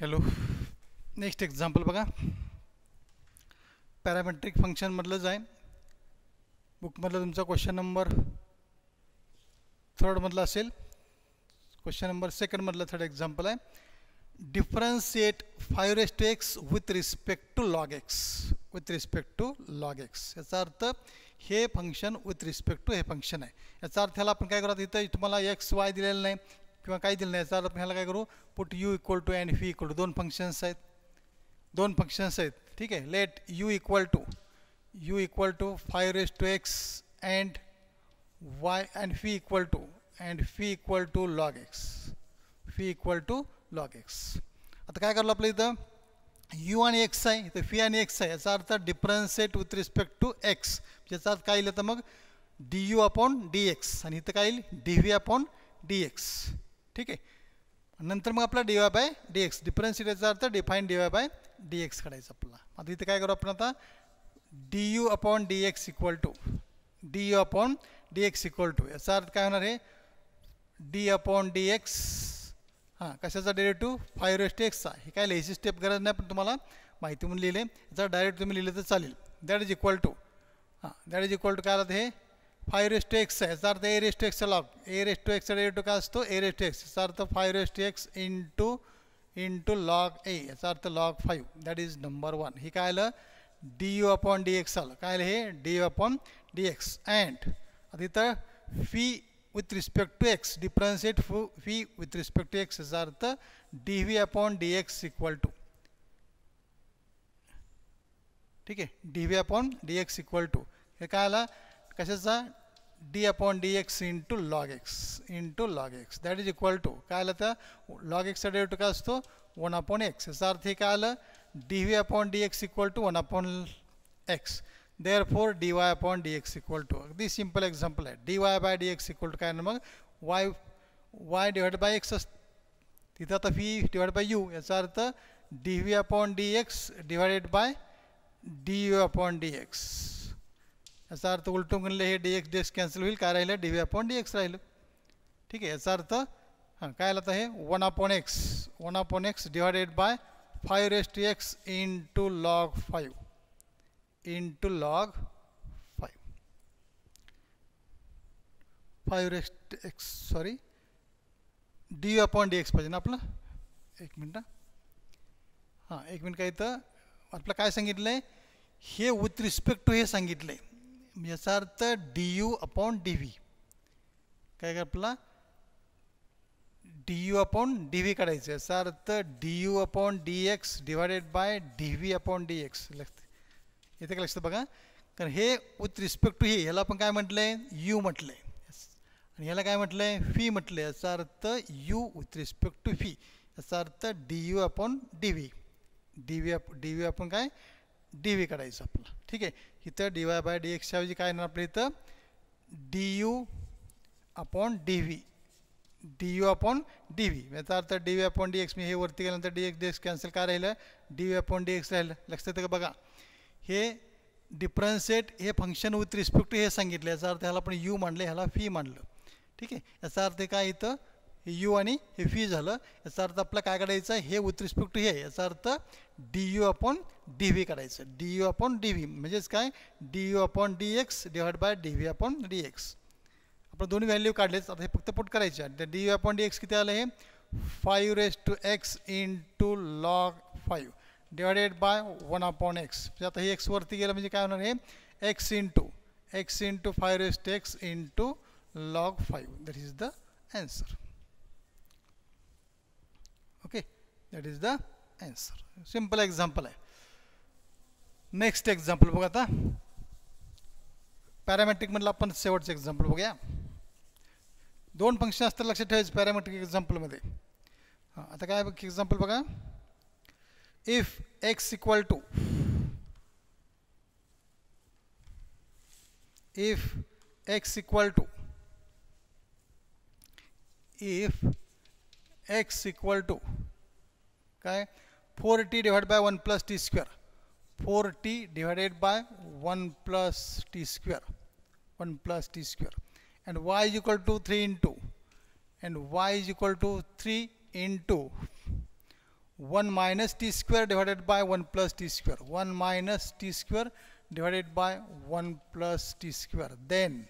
hello next example बघा parametric फंक्शनमधलंच आहे बुकमधला तुमचा क्वेश्चन नंबर थर्डमधला असेल क्वेश्चन नंबर सेकंडमधला थर्ड एक्झाम्पल आहे differentiate five raised to x with respect to log x with respect to log x याचा अर्थ हे फंक्शन विथ रिस्पेक्ट टू हे फंक्शन आहे याचा अर्थ ह्याला आपण काय करत इथं तुम्हाला एक्स वाय दिलेलं नाही किंवा काही दिलं नाही चालत ह्याला काय करू put u equal to and v equal to दोन फंक्शन्स आहेत दोन फंक्शन्स आहेत ठीक आहे let u equal to u equal to five raise to x and y and v equal to and v equal to log x v equal to log x आता काय करलं आपलं इथं यू आणि एक्स आहे इथं फी आणि x आहे याचा अर्थ differentiate with respect to x याचा अर्थ काय येईल तर मग d u upon D x आणि इथं काय येईल d v upon D x ठीक आहे नंतर मग आपला D Y by D x याचा अर्थ define d Y by D x काढायचा आपला आता इथे काय करू आपण आता d u upon D x equal to d u upon D x equal to याचा अर्थ काय होणार आहे डी अपॉन डी एक्स हां कशाचा डिरेक्टिव्ह फाय रेस्ट एक्सचा हे काय लिहायची स्टेप गरज नाही पण तुम्हाला माहिती म्हणून लिहिले याचा डायरेक्ट तुम्ही लिहिलं तर चालेल दॅट इज इक्वल टू हां दॅट इज इक्वल टू काय आलं हे 5 raised to x है सर तो a raised to x allowed a raised to x raised to cos तो a raised to x sir तो 5 raised to x into into log a sir तो log 5 that is number 1 हे काय आलं du upon dx आलं काय आलं हे du upon dx and आता इथं phi with respect to x differentiate phi with respect to x याचा अर्थ dv upon dx equal to ठीक आहे dv upon dx equal to हे काय आलं कशाचा d upon D x into log x into log x that is equal to काय आलं तर लॉग एक्सचा डेव्हिट काय असतो वन अपॉन एक्स याचा अर्थ हे काय आलं d v upon D x equal to one upon x therefore D Y upon D x equal to अगदी सिम्पल एक्झाम्पल आहे D Y by D x equal to काय ना मग y y divide by x असत तिथं आता v divide by u याचा अर्थ d v upon D x divided by d u upon D x याचा अर्थ उलटून गणले हे D x d x cancel होईल काय राहिलं d v upon D x राहिलं ठीक आहे याचा अर्थ हां काय आलं तर हे one upon x one upon x divided by five raise to x into log five into log five five raise to x sorry d upon D x पाहिजे ना आपलं एक मिनट हां एक मिनिट काय तर आपलं काय सांगितलं आहे हे विथ रिस्पेक्ट टू हे सांगितलं आहे याचा अर्थ d u upon d v काय काय आपला d u upon d v काढायचं याचा अर्थ d u upon D x divided by d v upon D x लक्ष येते का लक्षात बघा कारण हे विथ रिस्पेक्ट टू हे याला आपण काय म्हटलं आहे यू म्हटलं आहे आणि याला काय म्हटलं आहे फी म्हटलं आहे याचा अर्थ u with respect to v याचा अर्थ d u upon d v d v up d v आपण काय डी व्ही काढायचं आपलं ठीक आहे इथं डी वाय बाय डी एक्सच्या ऐवजी काय येणार आपलं इथं d u upon d v d u upon d v याचा अर्थ d v upon D x मी हे वरती गेल्यानंतर d x d x cancel काय राहिलं d v upon D x राहिलं लक्षात येतं का बघा हे डिफरन्सेट हे फंक्शन विथ रिस्पेक्ट टू हे सांगितलं याचा अर्थ ह्याला आपण यू मांडलं ह्याला फी मांडलं ठीक आहे याचा अर्थ काय इथं हे यू आणि हे व्ही झालं याचा अर्थ आपला काय काढायचं हे विथ रिस्पेक्ट टू हे याचा अर्थ d u upon d v काढायचं d u upon d v म्हणजेच काय d u upon D x divide by d v upon D x आपण दोन्ही व्हॅल्यू काढलेच आता हे फक्त पुट करायचे आणि d u upon D x किती आलं हे five raise to x into log five divided by one upon x म्हणजे आता हे एक्सवरती गेलं म्हणजे काय होणार हे x into x into five raise to x into log five that is the answer that is the answer simple example है नेक्स्ट एक्जाम्पल बता पैरामेट्रिक पॅरामेट्रिक म्हटलं आपण शेवटचं एक्झाम्पल दोन फंक्शन आता लक्षात पैरामेट्रिक एक्जाम्पल एक्झाम्पलमध्ये हाँ आता का एक्जाम्पल बघा if x equal to if x equal to if x equal to काय four t divide by one plus T square four T divided by one plus T square one plus T square and y is equal to three into and y is equal to three into one minus T square divided by one plus T square one minus T square divided by one plus T square then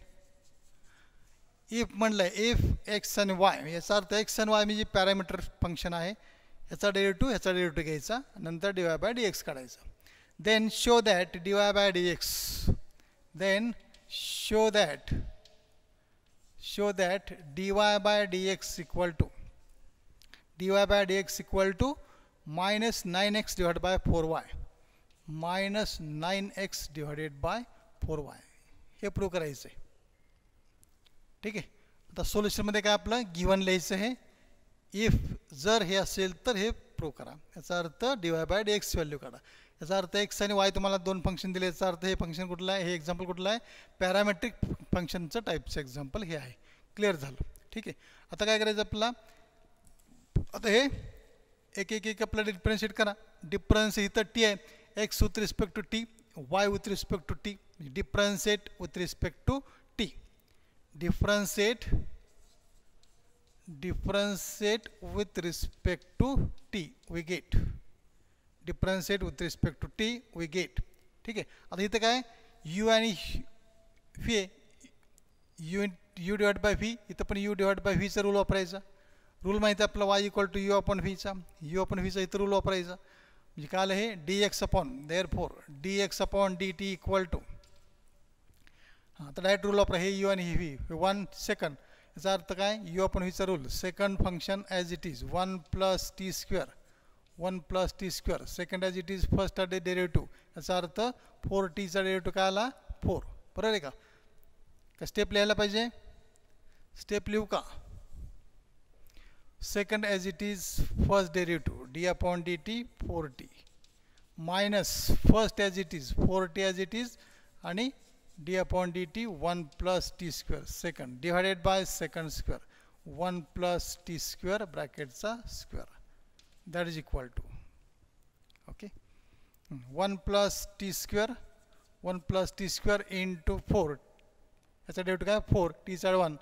if म्हणलं if x and y याचा अर्थ x and y म्हणजे parameter function आहे ह्याचा डेव टू ह्याचा डी टू घ्यायचा नंतर d Y by D x काढायचा then show that d Y by D x then show that show that d Y by D x equal to d Y by D x equal to minus nine x divide by four y minus nine X divided by four y हे prove करायचं आहे ठीक आहे आता सोल्युशनमध्ये काय आपलं given लिहायचं आहे इफ जर हे असेल तर हे प्रो करा याचा अर्थ d y by D x value काढा याचा अर्थ एक्स आणि वाय तुम्हाला दोन फंक्शन दिले याचा अर्थ हे फंक्शन कुठलं आहे हे एक्झाम्पल कुठलं आहे पॅरामेट्रिक फंक्शनचं टाईपचं एक्झाम्पल हे आहे क्लिअर झालं ठीक आहे आता काय करायचं आपला आता हे एक एक एक आपल्याला डिफरन्शिएट करा डिफरन्स इथं टी आहे x with respect to t y with respect to t differentiate with respect to t differentiate differentiate with respect to t we get differentiate with respect to t we get ठीक आहे आता इथं काय u आणि v u u divide by v इथं पण u divide by व्हीचा rule वापरायचा रूल माहिती आहे आपला y equal to u upon व्हीचा यू अपॉन व्हीचा इथं रूल वापरायचा म्हणजे काय आलं हे D x upon therefore D x upon D T equal to हां तर डायरेक्ट रूल वापरा हे यू आणि हे व्ही वन सेकंड याचा अर्थ काय यू आपण विचारूल second function as it is one plus T square one plus T square second as it is first d derivative याचा अर्थ फोर टीचा डेरेटिव्ह काय आला फोर बरोबर आहे का स्टेप लिहायला पाहिजे स्टेप लिहू का second as it is first derivative d upon D t four t minus first as it is four t as it is आणि d upon t one plus T square second divided by second square one plus T square ब्रॅकेटचा square that is equal to okay one plus T square one plus T square into four याचा डेट काय four टीचा one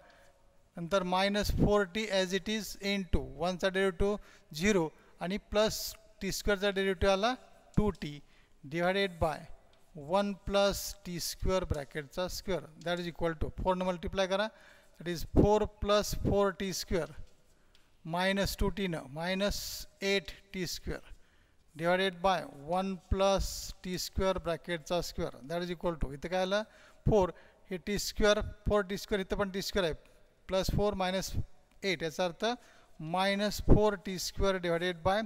नंतर minus four t as it is into वनचा to zero आणि plus t स्क्वेअरचा derivative आला two T divided by one plus T square ब्रॅकेटचा square that is equal to फोरनं मल्टिप्लाय करा that is four plus four T square minus two टीनं minus eight t square divided by one plus T square ब्रॅकेटचा square that is equal to इथं काय आलं four हे t square four T square इथं पण T square आहे plus four minus eight याचा अर्थ minus four T square divided by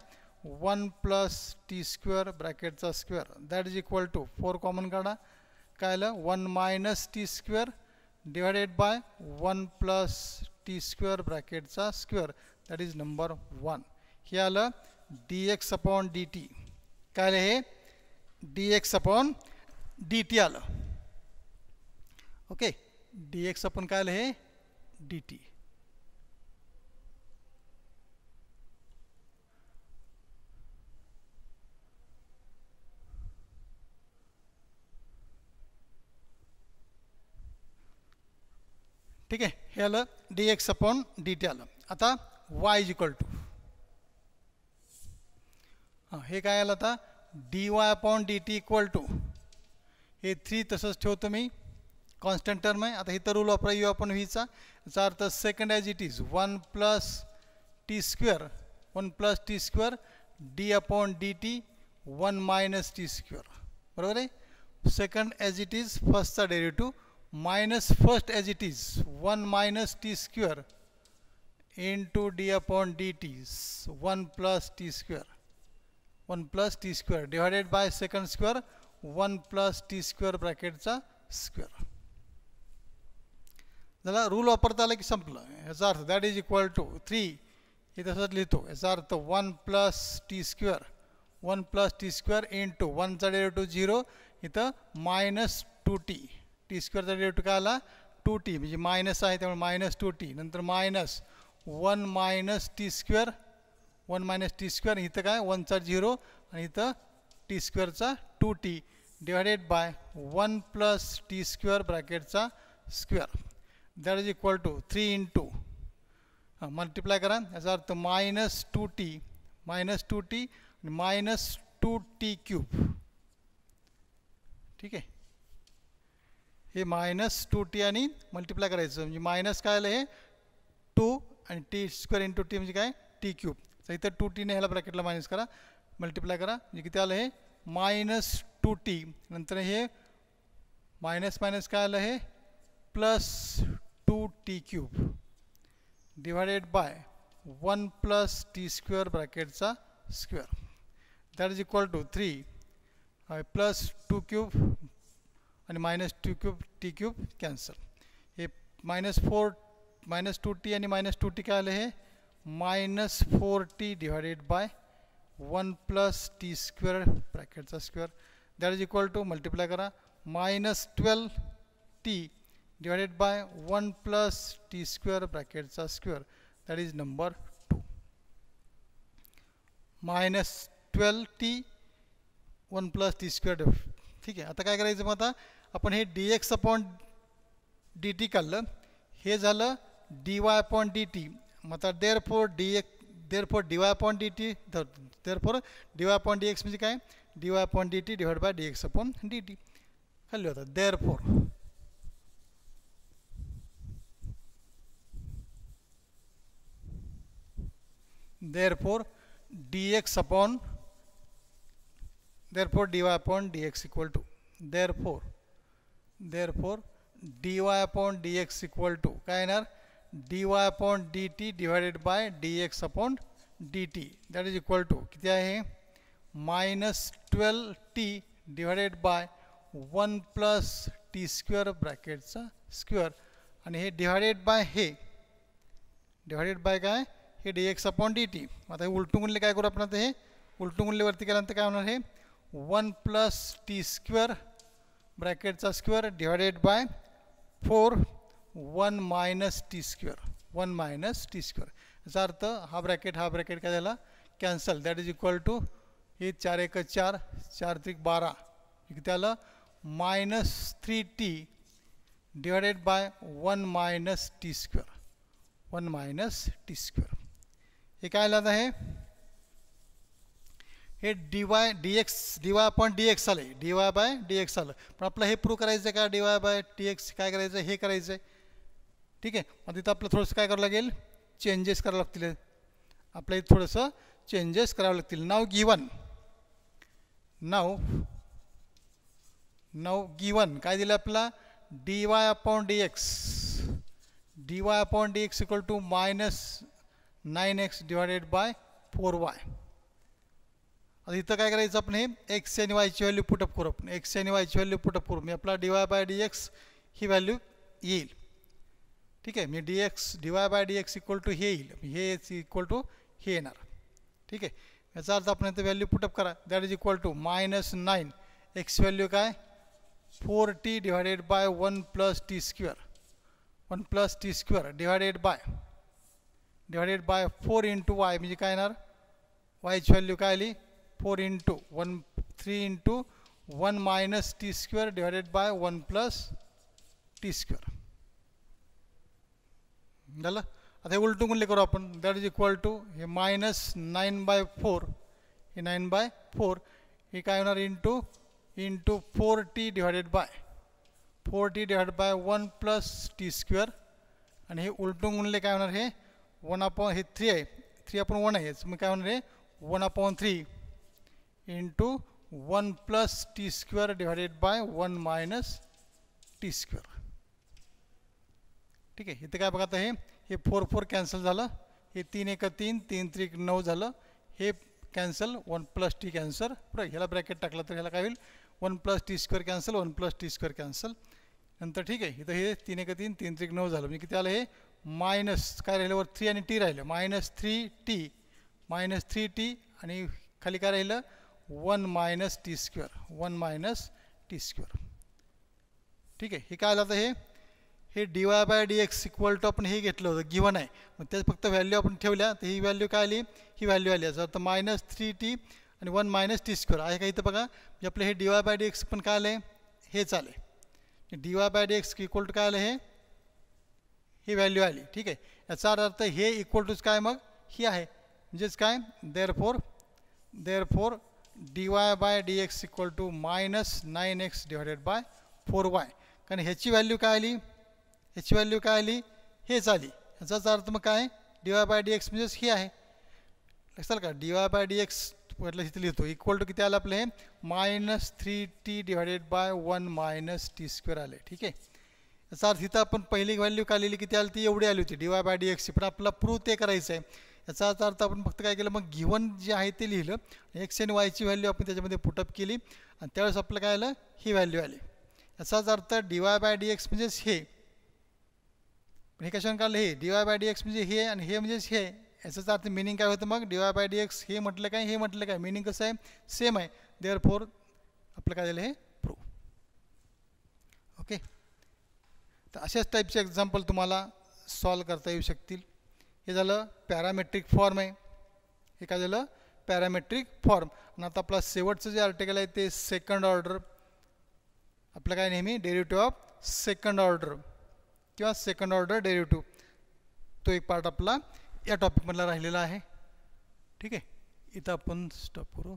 one plus T square ब्रॅकेटचा square that is equal to four common काढा काय आलं one minus T square divided by one plus T square ब्रॅकेटचा square that is number one हे आलं D x upon D T काय आलं हे D x upon D T आलं ओके डी एक्स अपॉन काय आलं हे डी टी ठीक आहे हे आलं D x upon D T आलं आता वाय इज इक्वल टू हां हे काय आलं आता D Y upon D T equal to हे थ्री तसंच ठेवतो मी कॉन्स्टंट टर्म आहे आता तर रूल वापरा यू आपण व्हीचा याचा अर्थ second as it is one plus T square one plus T square D upon D T one minus T square बरोबर आहे सेकंड ॲज इट इज फर्स्टचा derivative minus first as it is one minus T square into D upon D T one plus T square one plus T square divided by second square one plus T square ब्रॅकेटचा square जरा rule वापरता आला की संपलं याचा अर्थ that is equal to three इथं लिहितो याचा अर्थ one plus T square one plus T square into वनचा झिरो टू झिरोतं मायनस टू टी टी स्क्वेअरचा डेट काय आला टू टी म्हणजे मायनस आहे त्यामुळे मायनस टू टी नंतर minus one minus T square one minus T square इथं काय वनचा झिरो आणि इथं टी स्क्वेअरचा two T divided by one plus T square ब्रॅकेटचा square that is equal to three into multiply करा याचा अर्थ minus two T minus two T आणि मायनस टू टी क्यूब ठीक आहे हे मायनस टू टी आणि मल्टिप्लाय करायचं म्हणजे मायनस काय आलं हे टू आणि टी स्क्वेअर इंटू टी म्हणजे काय टी क्यूब तर इथं टू टीने ह्याला ब्रॅकेटला मायनस करा मल्टिप्लाय करा म्हणजे किती आलं हे मायनस टू टी नंतर हे मायनस मायनस काय आलं हे plus two T cube divided by one plus T square ब्रॅकेटचा square that is equal to three plus two cube आणि minus two cube T cube cancel हे minus four minus two T आणि minus two T काय आलं हे minus four T divided by one plus T square ब्रॅकेटचा square that is equal to multiply करा minus twelve T divided by one plus T square ब्रॅकेटचा square that is number two minus twelve T one plus T square ठीक आहे आता काय करायचं मग आता आपण हे D x upon D T काढलं हे झालं D Y upon D T मग आता therefore D X therefore D Y upon D T therefore D Y upon D X म्हणजे काय D Y upon D T divide by D x upon D T खाल्ली होता therefore therefore D x upon therefore dy upon dx equal to therefore therefore dy upon dx equal to काय येणार dy upon dt divided by dx upon dt that is equal to किती आहे minus twelve T by by one plus T square ब्रॅकेटचा square आणि हे divided by हे divided by काय हे D x upon D T आता हे उलटून गुणले काय करू आपण आता हे उलटून गुणलेवरती केल्यानंतर काय होणार हे वन प्लस टी स्क्वेअर ब्रॅकेटचा square divided by four one minus T square one minus T square याचा अर्थ हा ब्रॅकेट हा ब्रॅकेट काय झाला cancel that is equal to हे चार एक चार चार त्रिक बारा आलं minus three T divided by one minus T square one minus T square हे काय आलं आहे हे D Y D x D Y upon D X आलं D Y by D X आलं पण आपलं हे प्रूव्ह करायचं आहे का D Y by T X काय करायचं आहे हे करायचं आहे ठीक आहे मग तिथं आपलं थोडंसं काय करावं लागेल चेंजेस करावं लागतील आपल्या इथं थोडंसं चेंजेस करावं लागतील नाव गिवन नाव नाव गिवन काय दिलं आपला D Y upon D x D Y upon D x equal to minus nine X divided by four Y आता इथं काय करायचं आपण हे एक्स आणि वायची व्हॅल्यू पुटअप करू आपण एक्स आणि वायची व्हॅल्यू पुटअप करू मी आपला D Y by D X ही व्हॅल्यू येईल ठीक आहे मी D x D Y by D x equal to हे येईल हे एक्स इक्वल टू हे येणार ठीक आहे याचा अर्थ आपण इथं व्हॅल्यू पुटअप करा that is equal to minus nine X value काय four T divided by one plus T square one plus T square divided by divided by four into Y म्हणजे काय येणार वायची व्हॅल्यू काय आली four into one three into one minus T square divided by one plus T square झालं आता हे उलटून गुणले करू आपण दॅट इज इक्वल टू हे मायनस नाईन बाय फोर हे नाईन बाय फोर हे काय होणार into into four T divided by four T divide by one plus T square आणि हे उलटून गुणले काय होणार हे वन अपॉन हे थ्री आहे थ्री अपॉन वन आहे मग काय होणार आहे one upon three into one plus T square divided by one minus T square ठीक आहे इथं काय बघा आता हे फोर फोर कॅन्सल झालं हे तीन एक तीन तीन त्रिक नऊ झालं हे cancel one plus T cancel बरं ह्याला ब्रॅकेट टाकलं तर ह्याला काय होईल one plus T square cancel one plus T square cancel नंतर ठीक आहे इथं हे तीन एक तीन तीन त्रिक नऊ झालं म्हणजे किती आलं हे मायनस काय राहिलं वर थ्री आणि टी राहिलं minus three T minus three T आणि खाली काय राहिलं one minus T square one minus T square ठीक आहे हे काय झालं हे हे D Y by D x equal to आपण हे घेतलं होतं गिवन आहे मग त्याच फक्त व्हॅल्यू आपण ठेवल्या तर ही व्हॅल्यू काय आली ही व्हॅल्यू आली याचा अर्थ मायनस थ्री टी आणि वन मायनस टी स्क्वेअर आहे का इथं बघा म्हणजे आपलं हे D Y by D X पण काय आलं आहे हेच आलं आहे D Y by D x equal to काय आलं हे ही व्हॅल्यू आली ठीक आहे याचा अर्थ हे इक्वल टूच काय मग ही आहे म्हणजेच काय therefore therefore D Y by D x equal to minus nine X divided by four Y कारण ह्याची व्हॅल्यू काय आली ह्याची व्हॅल्यू काय आली हेच आली ह्याचाच अर्थ मग काय D Y by D X म्हणजेच हे आहे लक्षाल का D Y by D X म्हटलं इथे लिहितो इक्वल टू किती आलं आपलं हे minus three T divided by one minus T square आले ठीक आहे याचा अर्थ इथं आपण पहिली व्हॅल्यू काय लिहिली किती आली ती एवढी आली होती डी वाय बाय डी एक्सची पण आपला प्रूव्ह ते करायचं आहे याचा अर्थ आपण फक्त काय केलं मग गिवन जे आहे ते लिहिलं एक्स एन वायची व्हॅल्यू आपण त्याच्यामध्ये पुटअप केली आणि त्यावेळेस आपलं काय आलं ही व्हॅल्यू आली याचाच अर्थ D Y by D X म्हणजेच हे हे कशाने काढलं हे D Y by D X म्हणजे हे आणि हे म्हणजेच हे याचाच अर्थ मिनिंग काय होतं मग D Y by D X हे म्हटलं काय हे म्हटलं काय मिनिंग कसं आहे सेम आहे देअर फोर आपलं काय झालं हे प्रू ओके तर अशाच टाईपचे एक्झाम्पल तुम्हाला सॉल्व करता येऊ शकतील हे झालं पॅरामेट्रिक फॉर्म आहे हे काय झालं पॅरामेट्रिक फॉर्म आणि आता आपला शेवटचं जे आर्टिकल आहे ते सेकंड ऑर्डर आपलं काय नेहमी डेरिव्हेटिव्ह ऑफ सेकंड ऑर्डर किंवा सेकंड ऑर्डर डेरिव्हेटिव्ह तो एक पार्ट आपला या टॉपिकमधला राहिलेला आहे ठीक आहे इथं आपण स्टॉप करू